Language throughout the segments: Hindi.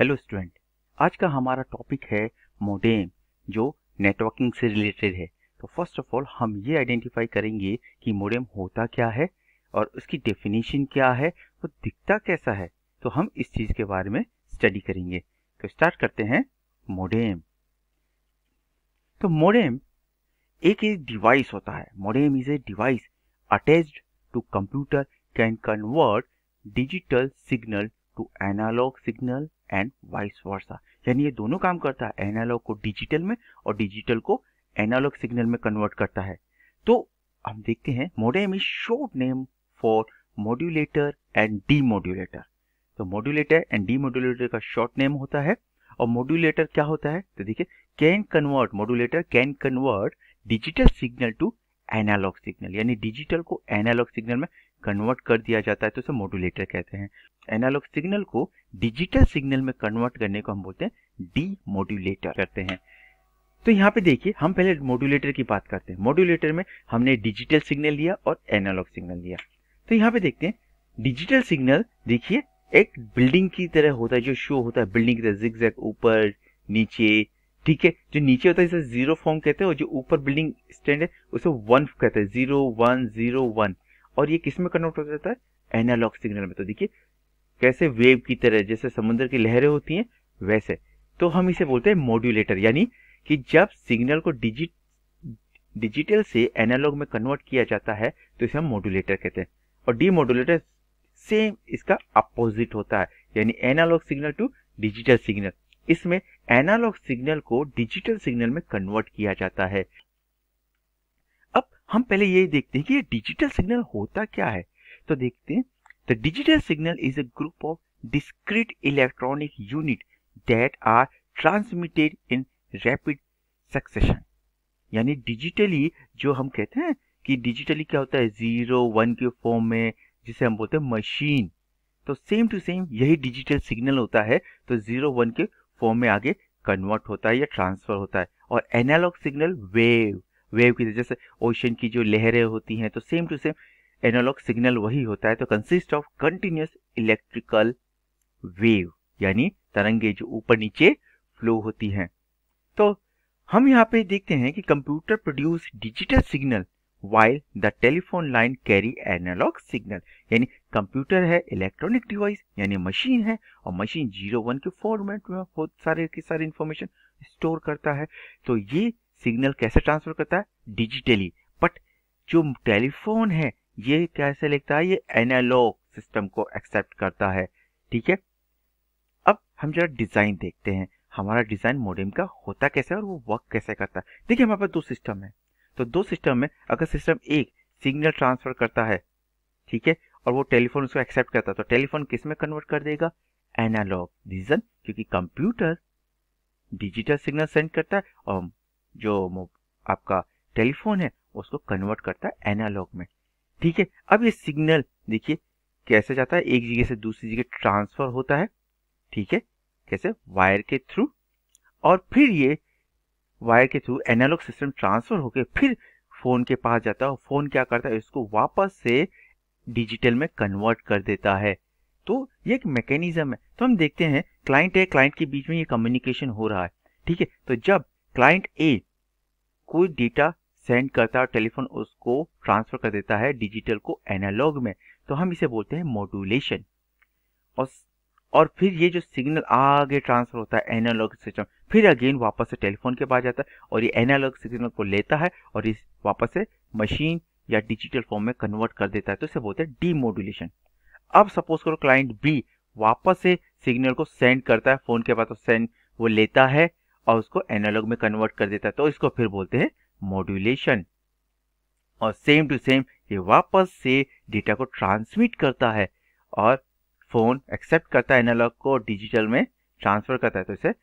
हेलो स्टूडेंट आज का हमारा टॉपिक है मोडेम जो नेटवर्किंग से रिलेटेड है तो फर्स्ट ऑफ ऑल हम ये आइडेंटिफाई करेंगे कि मोडेम होता क्या है और उसकी डेफिनेशन क्या है वो तो दिखता कैसा है तो हम इस चीज़ के बारे में स्टडी करेंगे तो स्टार्ट करते हैं मोडेम तो मोडेम एक एक डिवाइस होता है modem is a device attach to computer can convert digital signal to analog signal and vice versa यानी ये दोनों काम करता है एनालॉग को डिजिटल में और डिजिटल को एनालॉग सिग्नल में कन्वर्ट करता है तो हम देखते हैं modem is short name for modulator and demodulator तो मॉड्यूलेटर एंड डीमोड्यूलेटर का शॉर्ट नेम होता है और मॉड्यूलेटर क्या होता है तो देखिए can convert modulator can convert digital signal to analog signal यानी डिजिटल को एनालॉग सिग्नल में कन्वर्ट कर दिया जाता है तो उसे मोडुलेटर कहते हैं एनालॉग सिग्नल को डिजिटल सिग्नल में कन्वर्ट करने को हम बोलते हैं डी मोड्यूलेटर करते हैं तो यहाँ पे देखिए हम पहले मोडुलेटर की बात करते हैं मोडुलेटर में हमने डिजिटल सिग्नल लिया और एनालॉग सिग्नल लिया तो यहाँ पे देखते हैं डिजिटल सिग्नल देखिए एक बिल्डिंग की तरह होता है जो शो होता है बिल्डिंग की तरह जिक ऊपर नीचे ठीक है जो नीचे होता है इसे जीरो फॉर्म कहते हैं और जो ऊपर बिल्डिंग स्टैंड है उसे वन कहते हैं जीरो वन जीरो वन और ये किस में कन्वर्ट हो जाता है एनालॉग सिग्नल में तो देखिए कैसे वेव की तरह जैसे समुद्र की लहरें होती हैं वैसे तो हम इसे बोलते हैं मॉड्यूलेटर यानी कि जब सिग्नल को डिजिट डिजिटल से एनालॉग में कन्वर्ट किया जाता है तो इसे हम मॉड्यूलेटर कहते हैं और डी मॉड्यूलेटर सेम इसका अपोजिट होता है यानी analog signal to digital signal इसमें एनालॉग सिग्नल को डिजिटल सिग्नल में कन्वर्ट किया जाता है हम पहले यही देखते हैं कि ये डिजिटल सिग्नल होता क्या है तो देखते हैं the digital signal is a group of discrete electronic unit that are transmitted in rapid succession यानी डिजिटली जो हम कहते हैं कि डिजिटली क्या होता है जीरो वन के फॉर्म में जिसे हम बोलते हैं मशीन तो सेम टू सेम यही डिजिटल सिग्नल होता है तो जीरो वन के फॉर्म में आगे कन्वर्ट होता है या ट्रांसफर होता है और एनालॉग सिग्नल वेव वेव की जैसे ओशन की जो लहरें होती हैं तो same to same analog signal वही होता है तो consist of continuous electrical wave यानी तरंगे जो ऊपर नीचे फ्लो होती हैं तो हम यहाँ पे देखते हैं कि computer produce digital signal while the telephone line carry analog signal यानी कंप्यूटर है इलेक्ट्रॉनिक डिवाइस यानी मशीन है और मशीन जीरो वन के फॉर्मेट में बहुत सारे की सारी इंफॉर्मेशन स्टोर करता है तो ये सिग्नल कैसे ट्रांसफर करता है डिजिटली बट जो टेलीफोन है ये कैसे लिखता है ये एनालॉग सिस्टम को एक्सेप्ट करता है ठीक है अब हम जरा डिज़ाइन देखते हैं हमारा डिज़ाइन मोडेम का होता कैसे है और वो वर्क कैसे करता है देखिए हमारे पास दो सिस्टम है तो दो सिस्टम में अगर सिस्टम एक सिग्नल ट्रांसफर करता है ठीक है और वो टेलीफोन उसको एक्सेप्ट करता है तो टेलीफोन किस में कन्वर्ट कर देगा एनालॉग रीजन क्योंकि कंप्यूटर डिजिटल सिग्नल सेंड करता है और जो आपका टेलीफोन है उसको कन्वर्ट करता है एनालॉग में ठीक है अब ये सिग्नल देखिए कैसे जाता है एक जगह से दूसरी जगह ट्रांसफर होता है ठीक है कैसे वायर के थ्रू और फिर ये वायर के थ्रू एनालॉग सिस्टम ट्रांसफर होकर फिर फोन के पास जाता है और फोन क्या करता है इसको वापस से डिजिटल में कन्वर्ट कर देता है तो ये एक मैकेनिज्म है तो हम देखते हैं क्लाइंट है क्लाइंट के बीच में ये कम्युनिकेशन हो रहा है ठीक है तो जब क्लाइंट ए कोई डेटा सेंड करता है और टेलीफोन उसको ट्रांसफर कर देता है डिजिटल को एनालॉग में तो हम इसे बोलते हैं मॉड्यूलेशन और और फिर ये जो सिग्नल आगे ट्रांसफर होता है एनालॉग सिस्टम फिर अगेन वापस से टेलीफोन के पास जाता है और ये एनालॉग सिग्नल को लेता है और इस वापस से मशीन या डिजिटल फॉर्म में कन्वर्ट कर देता है तो इसे बोलते हैं डीमोडुलेशन अब सपोज करो क्लाइंट बी वापस से सिग्नल को सेंड करता है फोन के पास तो सेंड वो लेता है और उसको एनालॉग में कन्वर्ट कर देता है तो इसको फिर बोलते हैं मॉड्यूलेशन और सेम टू सेम ये वापस से डेटा को ट्रांसमिट करता है और फ़ोन एक्सेप्ट करता है एनालॉग को डिजिटल में ट्रांसफ़र करता है तो इसे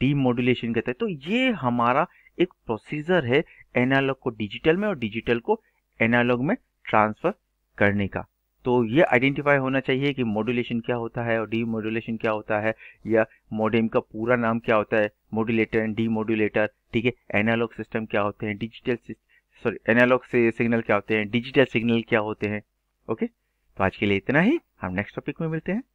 डीमोडुलेशन कहते हैं तो ये हमारा एक प्रोसीजर है एनालॉग को डिजिटल में और डिजिटल को एनालॉग में ट्रांसफ़र करने का तो ये आइडेंटिफाई होना चाहिए कि मॉड्यूलेशन क्या होता है और डी मॉड्यूलेशन क्या होता है या मॉडेम का पूरा नाम क्या होता है मॉड्यूलेटर एंड मॉड्यूलेटर ठीक है एनालॉग सिस्टम क्या होते हैं डिजिटल सॉरी एनालॉग से सिग्नल क्या होते हैं डिजिटल सिग्नल क्या होते हैं ओके तो आज के लिए इतना ही हम नेक्स्ट टॉपिक में मिलते हैं